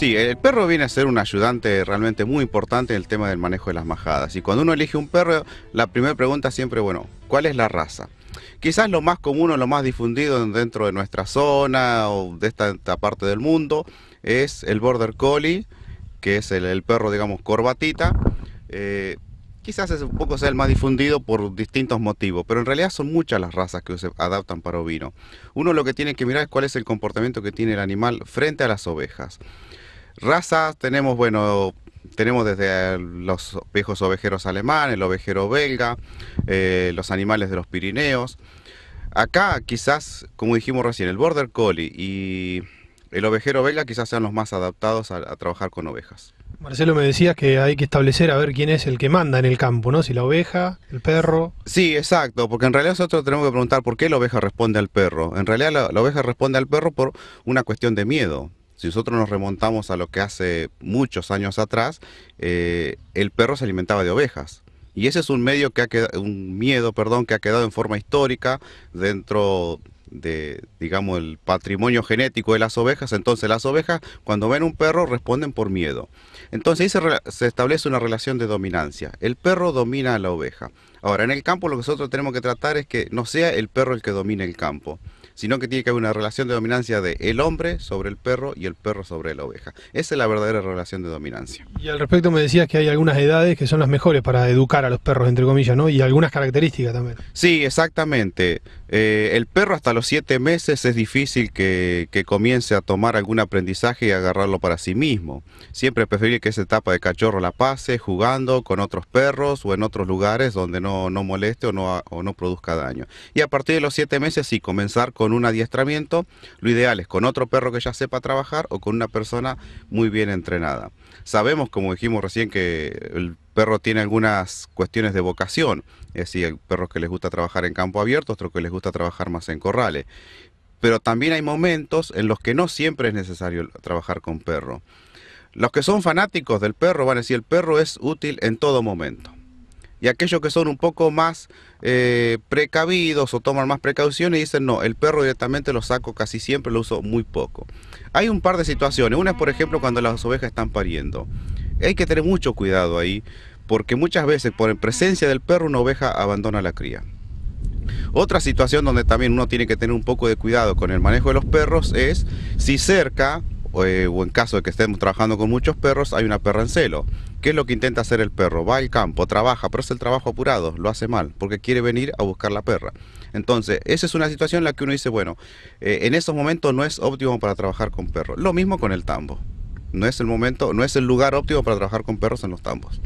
Sí, el perro viene a ser un ayudante realmente muy importante en el tema del manejo de las majadas. Y cuando uno elige un perro, la primera pregunta siempre, bueno, ¿cuál es la raza? Quizás lo más común o lo más difundido dentro de nuestra zona o de esta, parte del mundo es el Border Collie, que es el, perro, digamos, corbatita. Eh, quizás es un poco sea el más difundido por distintos motivos, pero en realidad son muchas las razas que se adaptan para ovino. Uno lo que tiene que mirar es cuál es el comportamiento que tiene el animal frente a las ovejas. Razas tenemos, bueno, tenemos desde eh, los viejos ovejeros alemanes, el ovejero belga, eh, los animales de los Pirineos. Acá quizás, como dijimos recién, el Border Collie y el ovejero belga quizás sean los más adaptados a, trabajar con ovejas. Marcelo, me decías que hay que establecer a ver quién es el que manda en el campo, ¿no? Si la oveja, el perro. Sí, exacto, porque en realidad nosotros tenemos que preguntar por qué la oveja responde al perro. En realidad la oveja responde al perro por una cuestión de miedo. Si nosotros nos remontamos a lo que hace muchos años atrás, eh, el perro se alimentaba de ovejas. Y ese es un, medio que ha quedado, un miedo perdón, que ha quedado en forma histórica dentro de, digamos, el patrimonio genético de las ovejas. Entonces las ovejas cuando ven un perro responden por miedo. Entonces ahí se, establece una relación de dominancia. El perro domina a la oveja. Ahora, en el campo lo que nosotros tenemos que tratar es que no sea el perro el que domine el campo sino que tiene que haber una relación de dominancia de el hombre sobre el perro y el perro sobre la oveja. Esa es la verdadera relación de dominancia. Y al respecto me decías que hay algunas edades que son las mejores para educar a los perros, entre comillas, ¿no? Y algunas características también. Sí, exactamente. Eh, el perro hasta los siete meses es difícil que, comience a tomar algún aprendizaje y agarrarlo para sí mismo. Siempre es que esa etapa de cachorro la pase jugando con otros perros o en otros lugares donde no, moleste o no, o no produzca daño. Y a partir de los siete meses sí, comenzar con un adiestramiento, lo ideal es con otro perro que ya sepa trabajar o con una persona muy bien entrenada. Sabemos, como dijimos recién, que el perro tiene algunas cuestiones de vocación, es decir, hay perros que les gusta trabajar en campo abierto, otros que les gusta trabajar más en corrales. Pero también hay momentos en los que no siempre es necesario trabajar con perro. Los que son fanáticos del perro van a decir, el perro es útil en todo momento y aquellos que son un poco más eh, precavidos o toman más precauciones dicen no, el perro directamente lo saco casi siempre, lo uso muy poco. Hay un par de situaciones, una es por ejemplo cuando las ovejas están pariendo. Hay que tener mucho cuidado ahí porque muchas veces por presencia del perro una oveja abandona la cría. Otra situación donde también uno tiene que tener un poco de cuidado con el manejo de los perros es si cerca eh, o en caso de que estemos trabajando con muchos perros, hay una perra en celo. ¿Qué es lo que intenta hacer el perro? Va al campo, trabaja, pero es el trabajo apurado, lo hace mal, porque quiere venir a buscar la perra. Entonces, esa es una situación en la que uno dice, bueno, eh, en esos momentos no es óptimo para trabajar con perros. Lo mismo con el tambo. No es el momento, no es el lugar óptimo para trabajar con perros en los tambos.